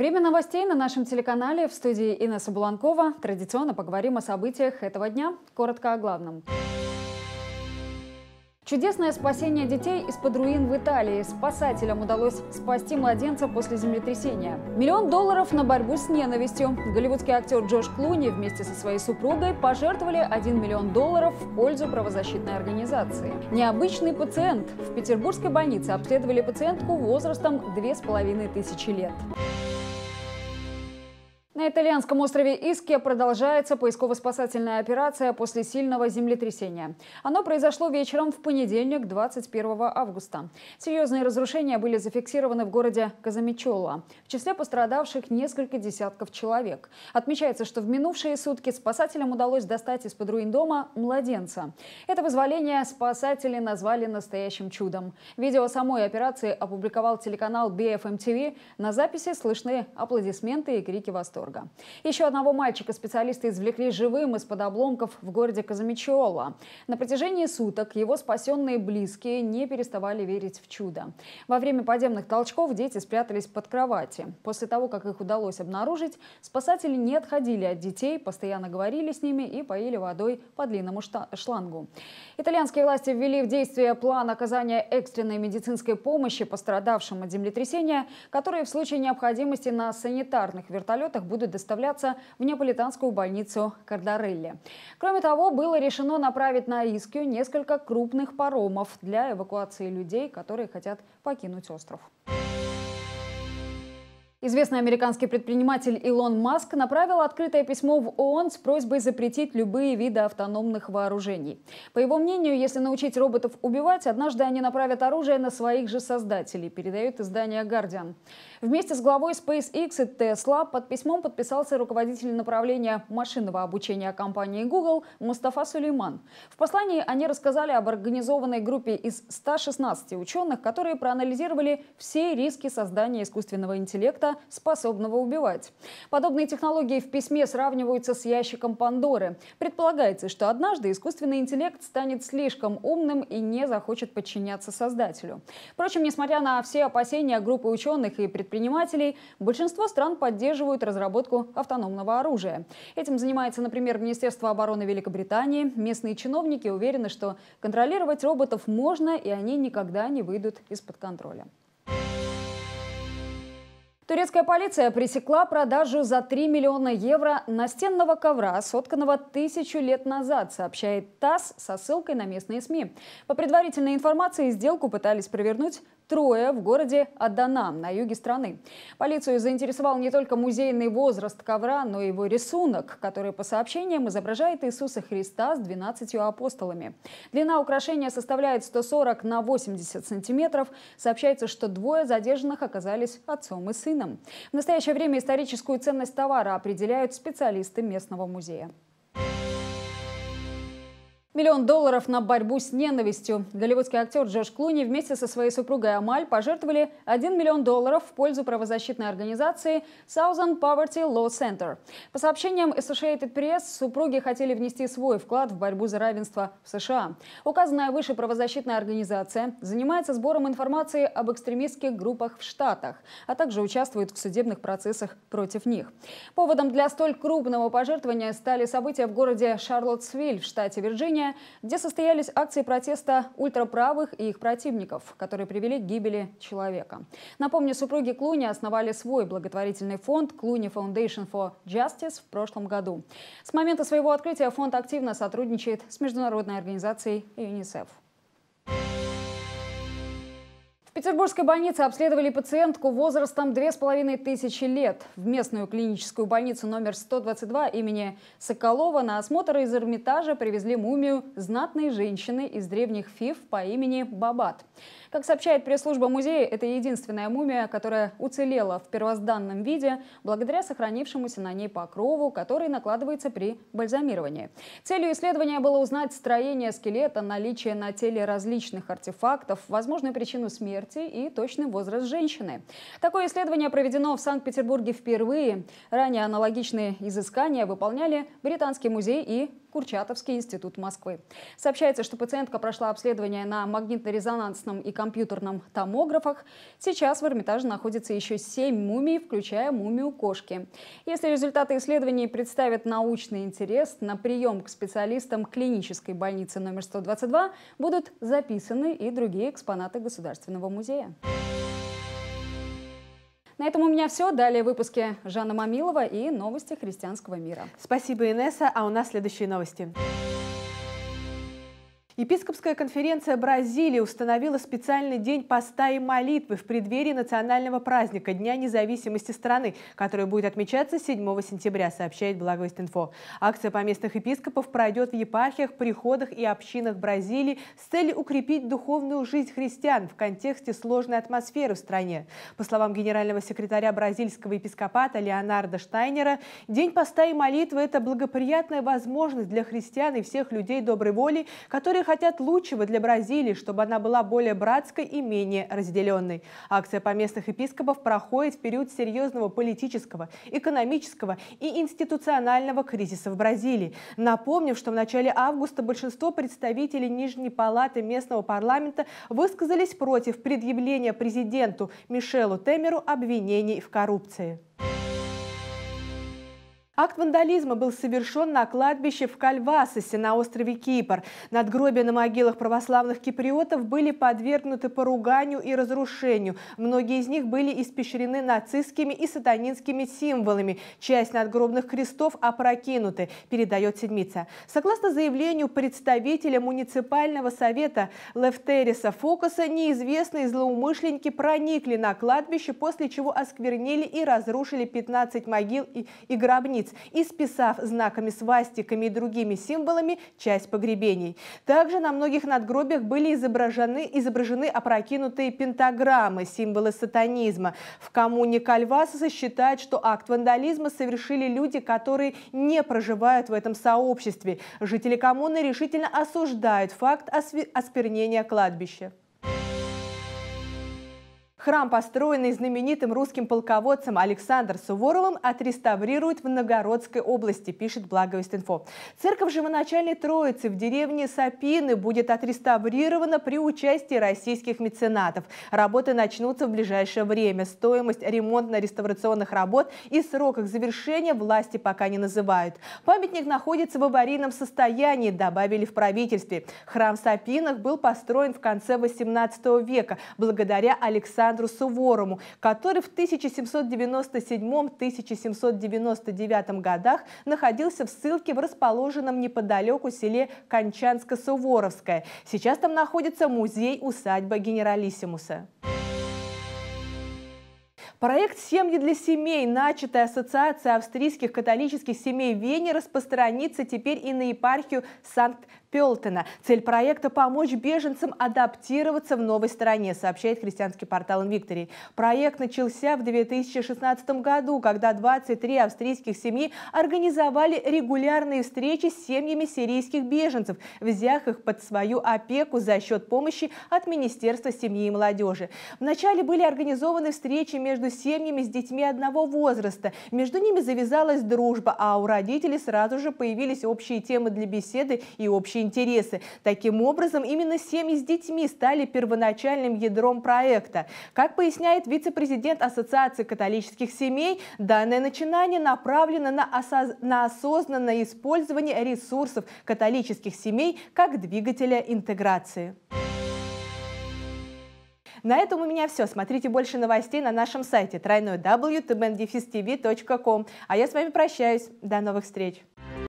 Время новостей на нашем телеканале. В студии Инесса Буланкова. Традиционно поговорим о событиях этого дня. Коротко о главном. Чудесное спасение детей из-под руин в Италии. Спасателям удалось спасти младенца после землетрясения. Миллион долларов на борьбу с ненавистью. Голливудский актер Джош Клуни вместе со своей супругой пожертвовали 1 миллион долларов в пользу правозащитной организации. Необычный пациент. В петербургской больнице обследовали пациентку возрастом 2500 лет. На итальянском острове Иске продолжается поисково-спасательная операция после сильного землетрясения. Оно произошло вечером в понедельник, 21 августа. Серьезные разрушения были зафиксированы в городе Казамичола. В числе пострадавших несколько десятков человек. Отмечается, что в минувшие сутки спасателям удалось достать из-под руин дома младенца. Это вызволение спасатели назвали настоящим чудом. Видео самой операции опубликовал телеканал BFM TV. На записи слышны аплодисменты и крики восторга. Оренбурга. Еще одного мальчика специалисты извлекли живым из-под обломков в городе Казамичиола. На протяжении суток его спасенные близкие не переставали верить в чудо. Во время подземных толчков дети спрятались под кровати. После того, как их удалось обнаружить, спасатели не отходили от детей, постоянно говорили с ними и поили водой по длинному шлангу. Итальянские власти ввели в действие план оказания экстренной медицинской помощи пострадавшим от землетрясения, которые в случае необходимости на санитарных вертолетах будут будет доставляться в неаполитанскую больницу Кардарелли. Кроме того, было решено направить на Искью несколько крупных паромов для эвакуации людей, которые хотят покинуть остров. Известный американский предприниматель Илон Маск направил открытое письмо в ООН с просьбой запретить любые виды автономных вооружений. По его мнению, если научить роботов убивать, однажды они направят оружие на своих же создателей, передает издание «Гардиан». Вместе с главой SpaceX и Tesla под письмом подписался руководитель направления машинного обучения компании Google Мустафа Сулейман. В послании они рассказали об организованной группе из 116 ученых, которые проанализировали все риски создания искусственного интеллекта, способного убивать. Подобные технологии в письме сравниваются с ящиком Пандоры. Предполагается, что однажды искусственный интеллект станет слишком умным и не захочет подчиняться создателю. Впрочем, несмотря на все опасения группы ученых и предпринимателей, предпринимателей, большинство стран поддерживают разработку автономного оружия. Этим занимается, например, Министерство обороны Великобритании. Местные чиновники уверены, что контролировать роботов можно, и они никогда не выйдут из-под контроля. Турецкая полиция пресекла продажу за 3 миллиона евро настенного ковра, сотканного тысячу лет назад, сообщает ТАСС со ссылкой на местные СМИ. По предварительной информации, сделку пытались провернуть трое в городе Аданам на юге страны. Полицию заинтересовал не только музейный возраст ковра, но и его рисунок, который, по сообщениям, изображает Иисуса Христа с 12 апостолами. Длина украшения составляет 140 на 80 сантиметров. Сообщается, что двое задержанных оказались отцом и сыном. В настоящее время историческую ценность товара определяют специалисты местного музея. Миллион долларов на борьбу с ненавистью. Голливудский актер Джош Клуни вместе со своей супругой Амаль пожертвовали 1 миллион долларов в пользу правозащитной организации Southern Poverty Law Center. По сообщениям Associated Press, супруги хотели внести свой вклад в борьбу за равенство в США. Указанная выше правозащитная организация занимается сбором информации об экстремистских группах в Штатах, а также участвует в судебных процессах против них. Поводом для столь крупного пожертвования стали события в городе Шарлоттсвиль в штате Вирджиния, Армения, где состоялись акции протеста ультраправых и их противников, которые привели к гибели человека. Напомню, супруги Клуни основали свой благотворительный фонд Клуни Foundation for Justice в прошлом году. С момента своего открытия фонд активно сотрудничает с международной организацией ЮНИСЕФ. В петербургской больнице обследовали пациентку возрастом 2500 лет. В местную клиническую больницу номер 122 имени Соколова на осмотр из Эрмитажа привезли мумию знатной женщины из древних фиф по имени Бабат. Как сообщает пресс-служба музея, это единственная мумия, которая уцелела в первозданном виде благодаря сохранившемуся на ней покрову, который накладывается при бальзамировании. Целью исследования было узнать строение скелета, наличие на теле различных артефактов, возможную причину смерти, смерти и точный возраст женщины. Такое исследование проведено в Санкт-Петербурге впервые. Ранее аналогичные изыскания выполняли Британский музей и Курчатовский институт Москвы. Сообщается, что пациентка прошла обследование на магнитно-резонансном и компьютерном томографах. Сейчас в Эрмитаже находится еще семь мумий, включая мумию кошки. Если результаты исследований представят научный интерес, на прием к специалистам клинической больницы номер 122 будут записаны и другие экспонаты Государственного музея. На этом у меня все. Далее выпуски Жанна Мамилова и новости христианского мира. Спасибо, Инесса. А у нас следующие новости. Новости. Епископская конференция Бразилии установила специальный день поста и молитвы в преддверии национального праздника Дня независимости страны, который будет отмечаться 7 сентября, сообщает Благовестинфо. Акция поместных епископов пройдет в епархиях, приходах и общинах Бразилии с целью укрепить духовную жизнь христиан в контексте сложной атмосферы в стране. По словам генерального секретаря бразильского епископата Леонарда Штайнера, День поста и молитвы – это благоприятная возможность для христиан и всех людей доброй воли, которых хотят лучшего для Бразилии, чтобы она была более братской и менее разделенной. Акция поместных епископов проходит в период серьезного политического, экономического и институционального кризиса в Бразилии. Напомним, что в начале августа большинство представителей Нижней Палаты местного парламента высказались против предъявления президенту Мишелу Темеру обвинений в коррупции. Акт вандализма был совершен на кладбище в Кальвасосе на острове Кипр. Надгробия на могилах православных киприотов были подвергнуты поруганию и разрушению. Многие из них были испещрены нацистскими и сатанинскими символами. Часть надгробных крестов опрокинуты, передает Седмица. Согласно заявлению представителя муниципального совета Лефтериса Фокуса, неизвестные злоумышленники проникли на кладбище, после чего осквернили и разрушили 15 могил и, и гробниц лиц, исписав знаками свастиками и другими символами часть погребений. Также на многих надгробиях были изображены, изображены опрокинутые пентаграммы, символы сатанизма. В коммуне Кальвасоса считают, что акт вандализма совершили люди, которые не проживают в этом сообществе. Жители коммуны решительно осуждают факт осквернения кладбища. Храм, построенный знаменитым русским полководцем Александром Суворовым, отреставрируют в Новгородской области, пишет Благовестинфо. Церковь Живоначальной Троицы в деревне Сапины будет отреставрирована при участии российских меценатов. Работы начнутся в ближайшее время. Стоимость ремонтно-реставрационных работ и срок их завершения власти пока не называют. Памятник находится в аварийном состоянии, добавили в правительстве. Храм в Сапинах был построен в конце 18 века благодаря Александру Александру Суворову, который в 1797-1799 годах находился в ссылке в расположенном неподалеку селе Кончанско-Суворовское. Сейчас там находится музей-усадьба генералиссимуса. Проект «Семьи для семей», начатый Ассоциацией австрийских католических семей Вене, распространится теперь и на епархию Санкт Пелтона. Цель проекта – помочь беженцам адаптироваться в новой стране, сообщает христианский портал «Инвикторий». Проект начался в 2016 году, когда 23 австрийских семьи организовали регулярные встречи с семьями сирийских беженцев, взяв их под свою опеку за счет помощи от Министерства семьи и молодежи. Вначале были организованы встречи между семьями с детьми одного возраста. Между ними завязалась дружба, а у родителей сразу же появились общие темы для беседы и общие общие интересы. Таким образом, именно семьи с детьми стали первоначальным ядром проекта. Как поясняет вице-президент Ассоциации католических семей, данное начинание направлено на, осоз... на осознанное использование ресурсов католических семей как двигателя интеграции. На этом у меня все. Смотрите больше новостей на нашем сайте www.tbndefistv.com. А я с вами прощаюсь. До новых встреч!